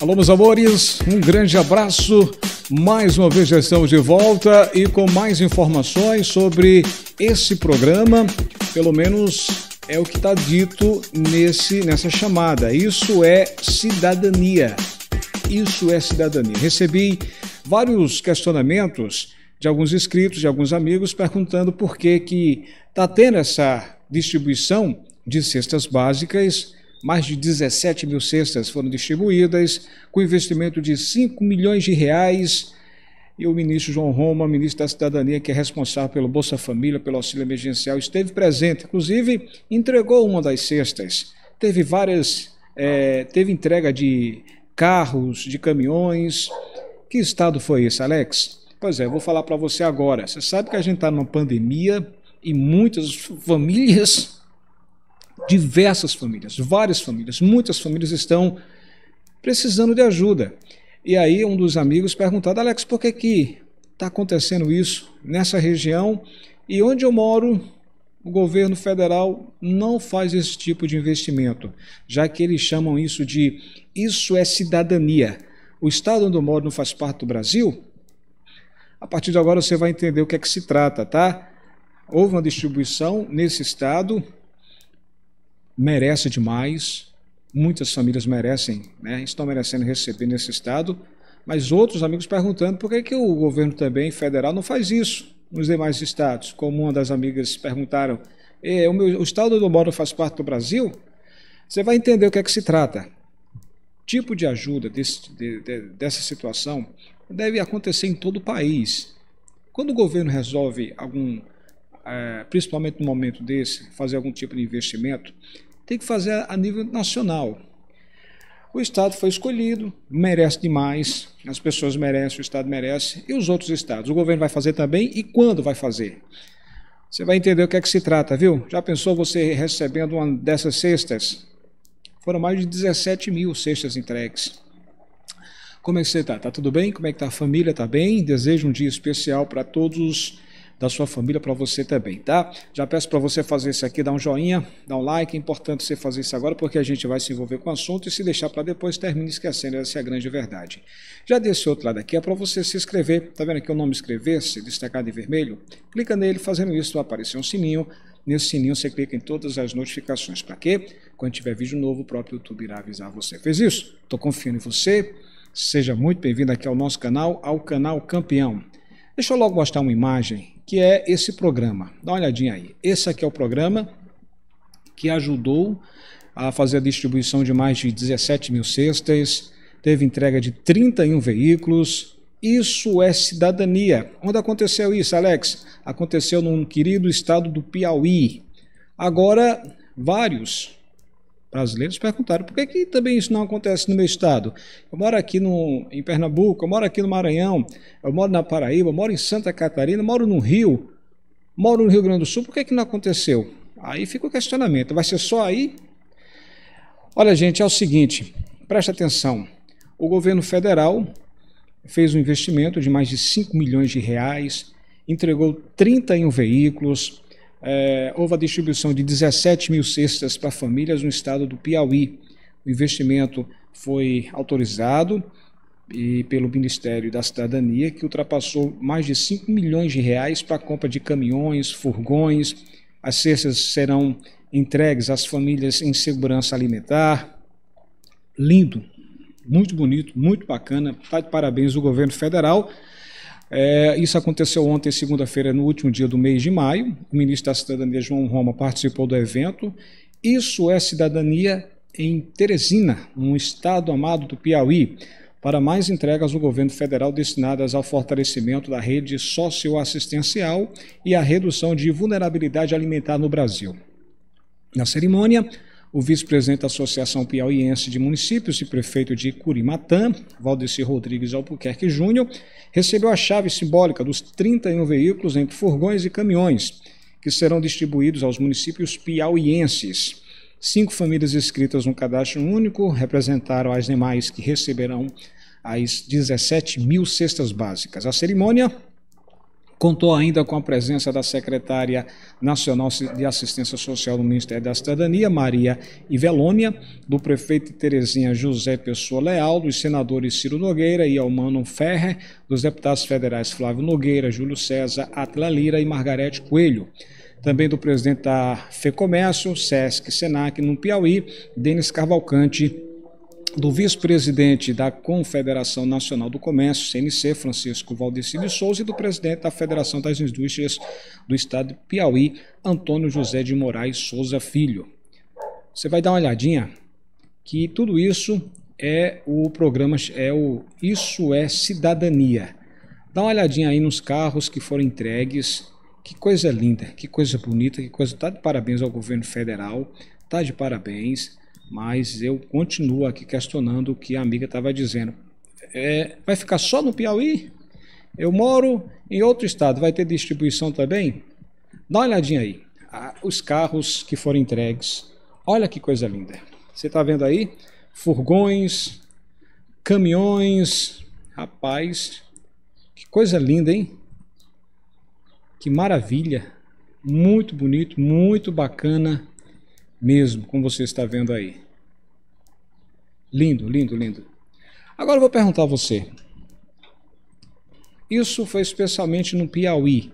Alô, meus amores, um grande abraço. Mais uma vez já estamos de volta e com mais informações sobre esse programa. Pelo menos é o que está dito nesse, nessa chamada. Isso é cidadania. Isso é cidadania. Recebi vários questionamentos de alguns inscritos, de alguns amigos, perguntando por que está tendo essa distribuição de cestas básicas mais de 17 mil cestas foram distribuídas, com investimento de 5 milhões de reais. E o ministro João Roma, ministro da Cidadania, que é responsável pelo Bolsa Família, pelo auxílio emergencial, esteve presente. Inclusive, entregou uma das cestas. Teve várias. É, teve entrega de carros, de caminhões. Que estado foi esse, Alex? Pois é, eu vou falar para você agora. Você sabe que a gente está numa pandemia e muitas famílias diversas famílias, várias famílias, muitas famílias estão precisando de ajuda. E aí um dos amigos perguntado, Alex, por que que está acontecendo isso nessa região? E onde eu moro, o governo federal não faz esse tipo de investimento, já que eles chamam isso de isso é cidadania. O estado onde eu moro não faz parte do Brasil? A partir de agora você vai entender o que é que se trata, tá? Houve uma distribuição nesse estado merece demais, muitas famílias merecem, né, estão merecendo receber nesse estado, mas outros amigos perguntando por que, que o governo também federal não faz isso nos demais estados, como uma das amigas perguntaram, é, o, meu, o estado do moro faz parte do Brasil? Você vai entender o que é que se trata. O tipo de ajuda desse, de, de, dessa situação deve acontecer em todo o país. Quando o governo resolve algum, é, principalmente no momento desse, fazer algum tipo de investimento, tem que fazer a nível nacional. O Estado foi escolhido, merece demais, as pessoas merecem, o Estado merece, e os outros Estados? O governo vai fazer também e quando vai fazer? Você vai entender o que é que se trata, viu? Já pensou você recebendo uma dessas cestas? Foram mais de 17 mil cestas entregues. Como é que você está? Está tudo bem? Como é que está a família? Está bem? Desejo um dia especial para todos da sua família para você também, tá? Já peço para você fazer isso aqui, dar um joinha, dar um like, é importante você fazer isso agora porque a gente vai se envolver com o assunto e se deixar para depois termine esquecendo, essa é a grande verdade. Já desse outro lado aqui é para você se inscrever, tá vendo aqui o nome inscrever-se, destacado em vermelho? Clica nele, fazendo isso vai aparecer um sininho, Nesse sininho você clica em todas as notificações. Para quê? Quando tiver vídeo novo, o próprio YouTube irá avisar você. Fez isso? Estou confiando em você. Seja muito bem-vindo aqui ao nosso canal, ao canal Campeão. Deixa eu logo mostrar uma imagem que é esse programa. Dá uma olhadinha aí. Esse aqui é o programa que ajudou a fazer a distribuição de mais de 17 mil cestas, teve entrega de 31 veículos. Isso é cidadania. Onde aconteceu isso, Alex? Aconteceu num querido estado do Piauí. Agora, vários brasileiros perguntaram por que, que também isso não acontece no meu estado. Eu moro aqui no, em Pernambuco, eu moro aqui no Maranhão, eu moro na Paraíba, eu moro em Santa Catarina, eu moro no Rio, moro no Rio Grande do Sul, por que, que não aconteceu? Aí fica o questionamento, vai ser só aí? Olha, gente, é o seguinte, presta atenção. O governo federal fez um investimento de mais de 5 milhões de reais, entregou 31 veículos, é, houve a distribuição de 17 mil cestas para famílias no estado do Piauí. O investimento foi autorizado e pelo Ministério da Cidadania, que ultrapassou mais de 5 milhões de reais para a compra de caminhões, furgões. As cestas serão entregues às famílias em segurança alimentar. Lindo, muito bonito, muito bacana. Tá de parabéns o governo federal. É, isso aconteceu ontem, segunda-feira, no último dia do mês de maio. O ministro da Cidadania, João Roma, participou do evento. Isso é cidadania em Teresina, um estado amado do Piauí, para mais entregas do governo federal destinadas ao fortalecimento da rede socioassistencial e à redução de vulnerabilidade alimentar no Brasil. Na cerimônia, o vice-presidente da Associação Piauiense de Municípios e prefeito de Curimatã, Valdeci Rodrigues Albuquerque Júnior, recebeu a chave simbólica dos 31 veículos entre furgões e caminhões, que serão distribuídos aos municípios piauienses. Cinco famílias inscritas no cadastro único representaram as demais que receberão as 17 mil cestas básicas. A cerimônia Contou ainda com a presença da secretária nacional de assistência social do Ministério da Cidadania, Maria Ivelônia, do prefeito Terezinha José Pessoa Leal, dos senadores Ciro Nogueira e Almano Ferrer, dos deputados federais Flávio Nogueira, Júlio César, Atla Lira e Margarete Coelho também do presidente da FEComércio, SESC, SENAC, no Piauí, Denis Cavalcante do vice-presidente da Confederação Nacional do Comércio, CNC, Francisco Valdeci de Souza, e do presidente da Federação das Indústrias do Estado de Piauí, Antônio José de Moraes Souza Filho. Você vai dar uma olhadinha que tudo isso é o programa, é o Isso é Cidadania. Dá uma olhadinha aí nos carros que foram entregues. Que coisa linda, que coisa bonita, que coisa. Tá de parabéns ao governo federal, tá de parabéns mas eu continuo aqui questionando o que a amiga estava dizendo. É, vai ficar só no Piauí? Eu moro em outro estado, vai ter distribuição também? Dá uma olhadinha aí. Ah, os carros que foram entregues, olha que coisa linda. Você está vendo aí? Furgões, caminhões, rapaz, que coisa linda, hein? Que maravilha, muito bonito, muito bacana mesmo, como você está vendo aí. Lindo, lindo, lindo. Agora eu vou perguntar a você. Isso foi especialmente no Piauí.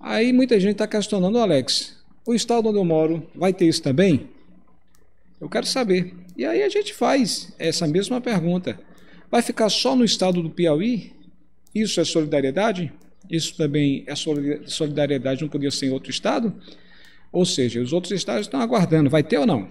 Aí muita gente está questionando, Alex, o estado onde eu moro vai ter isso também? Eu quero saber. E aí a gente faz essa mesma pergunta. Vai ficar só no estado do Piauí? Isso é solidariedade? Isso também é solidariedade, não podia ser em outro estado? Ou seja, os outros estados estão aguardando, vai ter ou não?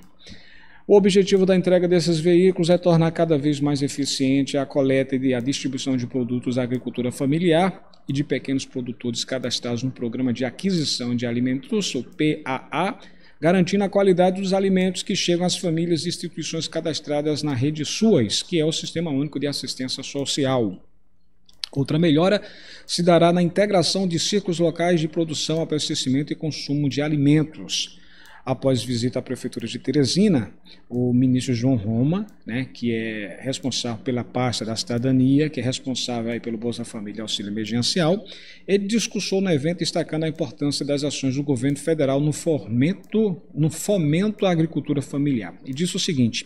O objetivo da entrega desses veículos é tornar cada vez mais eficiente a coleta e a distribuição de produtos da agricultura familiar e de pequenos produtores cadastrados no Programa de Aquisição de Alimentos, o PAA, garantindo a qualidade dos alimentos que chegam às famílias e instituições cadastradas na rede SUAS, que é o Sistema Único de Assistência Social. Outra melhora se dará na integração de círculos locais de produção, abastecimento e consumo de alimentos. Após visita à Prefeitura de Teresina, o ministro João Roma, né, que é responsável pela pasta da cidadania, que é responsável aí pelo Bolsa Família Auxílio Emergencial, ele discursou no evento destacando a importância das ações do governo federal no, fomento, no fomento à agricultura familiar. E disse o seguinte.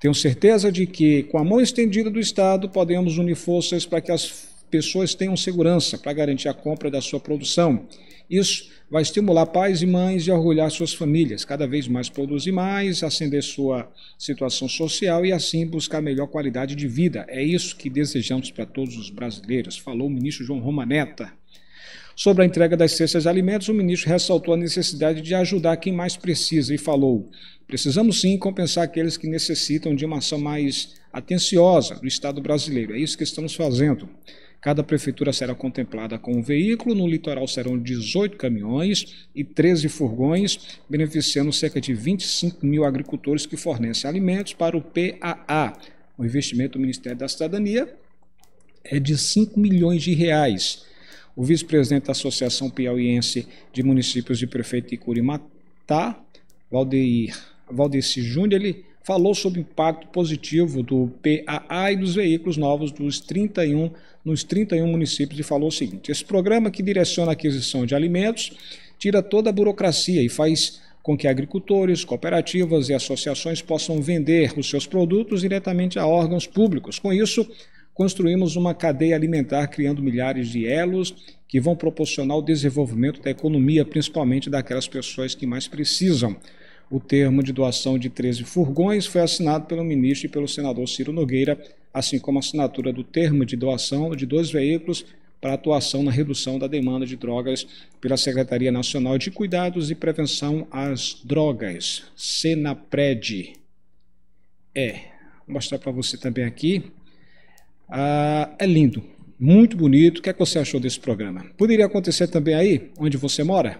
Tenho certeza de que, com a mão estendida do Estado, podemos unir forças para que as pessoas tenham segurança para garantir a compra da sua produção. Isso vai estimular pais e mães e orgulhar suas famílias, cada vez mais produzir mais, ascender sua situação social e assim buscar melhor qualidade de vida. É isso que desejamos para todos os brasileiros, falou o ministro João Romaneta Sobre a entrega das cestas de alimentos, o ministro ressaltou a necessidade de ajudar quem mais precisa e falou: precisamos sim compensar aqueles que necessitam de uma ação mais atenciosa do Estado brasileiro. É isso que estamos fazendo. Cada prefeitura será contemplada com um veículo. No litoral serão 18 caminhões e 13 furgões, beneficiando cerca de 25 mil agricultores que fornecem alimentos para o PAA. O investimento do Ministério da Cidadania é de 5 milhões de reais. O vice-presidente da Associação Piauiense de Municípios de Prefeito de Curimatá, Valdeir, Valdeci Júnior, ele falou sobre o impacto positivo do PAA e dos veículos novos dos 31, nos 31 municípios e falou o seguinte: esse programa que direciona a aquisição de alimentos tira toda a burocracia e faz com que agricultores, cooperativas e associações possam vender os seus produtos diretamente a órgãos públicos. Com isso, construímos uma cadeia alimentar criando milhares de elos que vão proporcionar o desenvolvimento da economia, principalmente daquelas pessoas que mais precisam. O termo de doação de 13 furgões foi assinado pelo ministro e pelo senador Ciro Nogueira, assim como a assinatura do termo de doação de dois veículos para atuação na redução da demanda de drogas pela Secretaria Nacional de Cuidados e Prevenção às Drogas, Senapred. É, vou mostrar para você também aqui. Ah, é lindo, muito bonito. O que, é que você achou desse programa? Poderia acontecer também aí, onde você mora?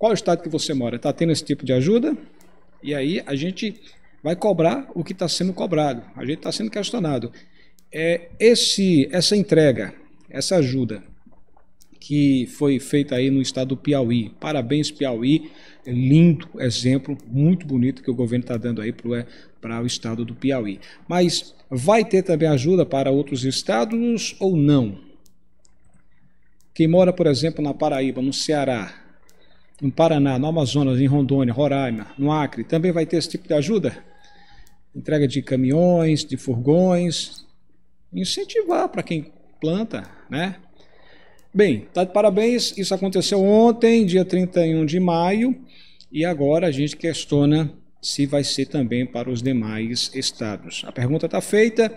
qual estado que você mora, está tendo esse tipo de ajuda? E aí a gente vai cobrar o que está sendo cobrado, a gente está sendo questionado. É, esse, essa entrega, essa ajuda que foi feita aí no estado do Piauí, parabéns Piauí, é lindo exemplo, muito bonito que o governo está dando aí para é, o estado do Piauí. Mas vai ter também ajuda para outros estados ou não? Quem mora, por exemplo, na Paraíba, no Ceará, no Paraná, no Amazonas, em Rondônia, Roraima, no Acre, também vai ter esse tipo de ajuda? Entrega de caminhões, de furgões, incentivar para quem planta, né? Bem, tá de parabéns, isso aconteceu ontem, dia 31 de maio, e agora a gente questiona se vai ser também para os demais estados. A pergunta está feita,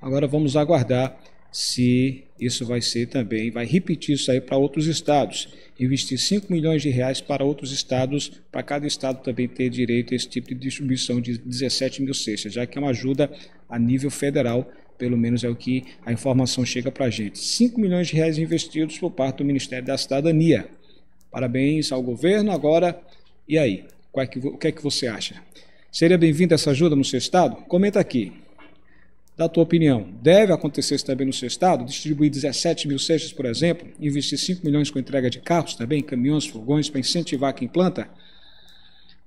agora vamos aguardar se isso vai ser também, vai repetir isso aí para outros estados. Investir 5 milhões de reais para outros estados, para cada estado também ter direito a esse tipo de distribuição de 17 mil cestas, já que é uma ajuda a nível federal, pelo menos é o que a informação chega para a gente. 5 milhões de reais investidos por parte do Ministério da Cidadania. Parabéns ao governo. Agora, e aí? É que, o que é que você acha? Seria bem-vinda essa ajuda no seu estado? Comenta aqui da tua opinião, deve acontecer isso também no seu estado? Distribuir 17 mil cestas, por exemplo, investir 5 milhões com entrega de carros também, caminhões, furgões, para incentivar quem planta?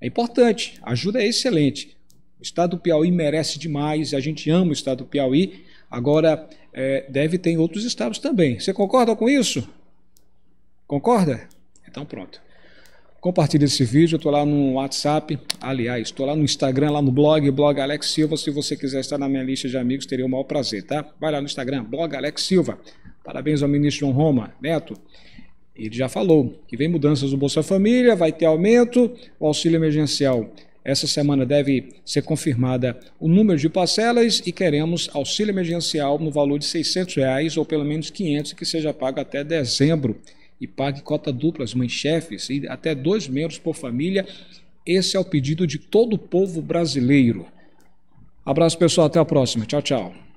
É importante, a ajuda é excelente. O estado do Piauí merece demais, a gente ama o estado do Piauí, agora é, deve ter em outros estados também. Você concorda com isso? Concorda? Então pronto. Compartilhe esse vídeo, eu estou lá no WhatsApp, aliás, estou lá no Instagram, lá no blog, blog Alex Silva. Se você quiser estar na minha lista de amigos, teria o maior prazer, tá? Vai lá no Instagram, blog Alex Silva. Parabéns ao ministro João Roma, Neto. Ele já falou que vem mudanças no Bolsa Família, vai ter aumento, o auxílio emergencial. Essa semana deve ser confirmada o número de parcelas e queremos auxílio emergencial no valor de 600 reais ou pelo menos 500 que seja pago até dezembro e pague cota dupla às mães chefes e até dois membros por família. Esse é o pedido de todo o povo brasileiro. Abraço pessoal, até a próxima. Tchau, tchau.